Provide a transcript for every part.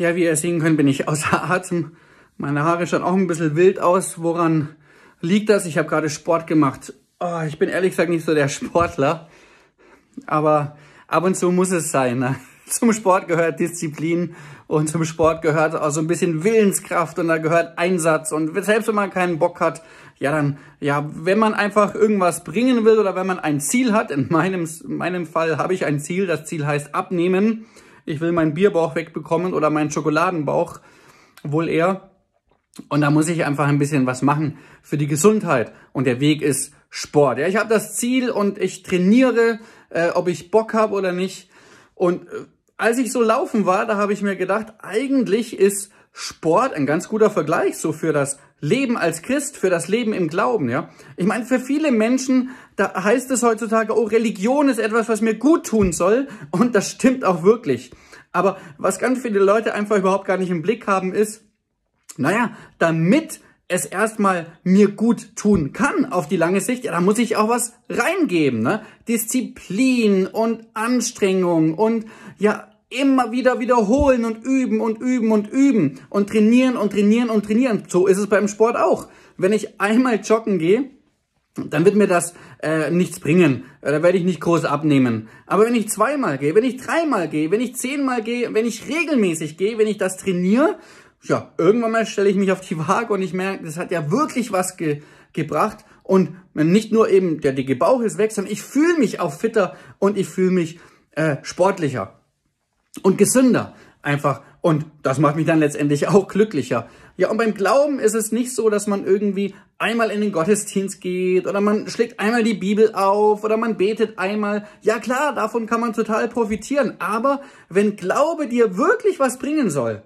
Ja, wie ihr sehen könnt, bin ich außer Atem. Meine Haare schauen auch ein bisschen wild aus. Woran liegt das? Ich habe gerade Sport gemacht. Oh, ich bin ehrlich gesagt nicht so der Sportler. Aber ab und zu muss es sein. Ne? Zum Sport gehört Disziplin und zum Sport gehört auch so ein bisschen Willenskraft und da gehört Einsatz. Und selbst wenn man keinen Bock hat, ja dann, ja, wenn man einfach irgendwas bringen will oder wenn man ein Ziel hat, in meinem, in meinem Fall habe ich ein Ziel, das Ziel heißt abnehmen, ich will meinen Bierbauch wegbekommen oder meinen Schokoladenbauch, wohl eher. Und da muss ich einfach ein bisschen was machen für die Gesundheit. Und der Weg ist Sport. Ja, ich habe das Ziel und ich trainiere, äh, ob ich Bock habe oder nicht. Und äh, als ich so laufen war, da habe ich mir gedacht, eigentlich ist Sport ein ganz guter Vergleich so für das Leben als Christ, für das Leben im Glauben, ja. Ich meine, für viele Menschen, da heißt es heutzutage, oh, Religion ist etwas, was mir gut tun soll. Und das stimmt auch wirklich. Aber was ganz viele Leute einfach überhaupt gar nicht im Blick haben, ist, naja, damit es erstmal mir gut tun kann auf die lange Sicht, ja, da muss ich auch was reingeben, ne? Disziplin und Anstrengung und ja, immer wieder wiederholen und üben und üben und üben und trainieren und trainieren und trainieren. So ist es beim Sport auch. Wenn ich einmal joggen gehe, dann wird mir das äh, nichts bringen. Äh, da werde ich nicht groß abnehmen. Aber wenn ich zweimal gehe, wenn ich dreimal gehe, wenn ich zehnmal gehe, wenn ich regelmäßig gehe, wenn ich das trainiere, ja, irgendwann mal stelle ich mich auf die Waage und ich merke, das hat ja wirklich was ge gebracht. Und nicht nur eben der dicke Bauch ist weg, sondern ich fühle mich auch fitter und ich fühle mich äh, sportlicher und gesünder einfach. Und das macht mich dann letztendlich auch glücklicher. Ja, und beim Glauben ist es nicht so, dass man irgendwie einmal in den Gottesdienst geht oder man schlägt einmal die Bibel auf oder man betet einmal. Ja klar, davon kann man total profitieren. Aber wenn Glaube dir wirklich was bringen soll,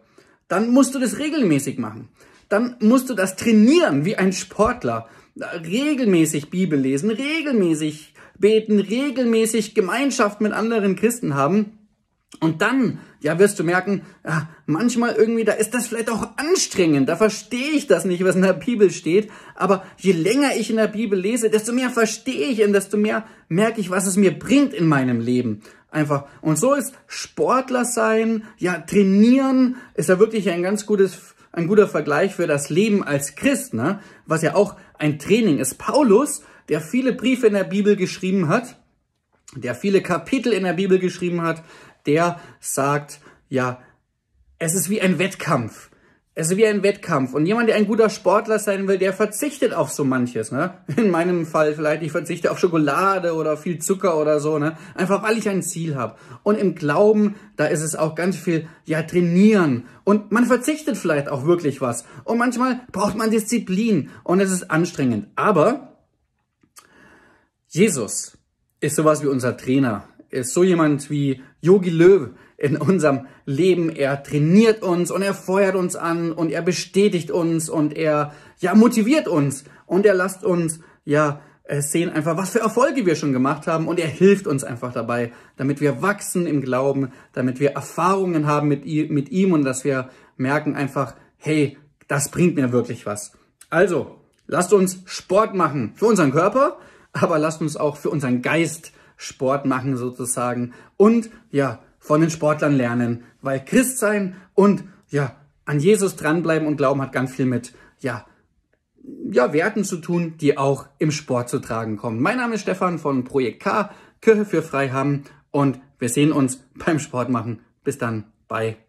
dann musst du das regelmäßig machen. Dann musst du das trainieren wie ein Sportler. Regelmäßig Bibel lesen, regelmäßig beten, regelmäßig Gemeinschaft mit anderen Christen haben und dann, ja, wirst du merken, ja, äh, manchmal irgendwie, da ist das vielleicht auch anstrengend. Da verstehe ich das nicht, was in der Bibel steht. Aber je länger ich in der Bibel lese, desto mehr verstehe ich und desto mehr merke ich, was es mir bringt in meinem Leben. Einfach. Und so ist Sportler sein, ja, trainieren, ist ja wirklich ein ganz gutes, ein guter Vergleich für das Leben als Christ, ne? Was ja auch ein Training ist. Paulus, der viele Briefe in der Bibel geschrieben hat, der viele Kapitel in der Bibel geschrieben hat, der sagt, ja, es ist wie ein Wettkampf. Es ist wie ein Wettkampf. Und jemand, der ein guter Sportler sein will, der verzichtet auf so manches. Ne? In meinem Fall vielleicht, ich verzichte auf Schokolade oder viel Zucker oder so. Ne? Einfach, weil ich ein Ziel habe. Und im Glauben, da ist es auch ganz viel, ja, trainieren. Und man verzichtet vielleicht auch wirklich was. Und manchmal braucht man Disziplin. Und es ist anstrengend. Aber Jesus ist sowas wie unser Trainer ist äh, so jemand wie Yogi Löw in unserem Leben. Er trainiert uns und er feuert uns an und er bestätigt uns und er ja motiviert uns und er lasst uns ja äh, sehen einfach, was für Erfolge wir schon gemacht haben und er hilft uns einfach dabei, damit wir wachsen im Glauben, damit wir Erfahrungen haben mit, mit ihm und dass wir merken einfach, hey, das bringt mir wirklich was. Also, lasst uns Sport machen für unseren Körper, aber lasst uns auch für unseren Geist Sport machen sozusagen und ja, von den Sportlern lernen, weil Christ sein und ja, an Jesus dranbleiben und glauben hat ganz viel mit ja, ja, Werten zu tun, die auch im Sport zu tragen kommen. Mein Name ist Stefan von Projekt K, Kirche für Freiham und wir sehen uns beim Sport machen. Bis dann, bye.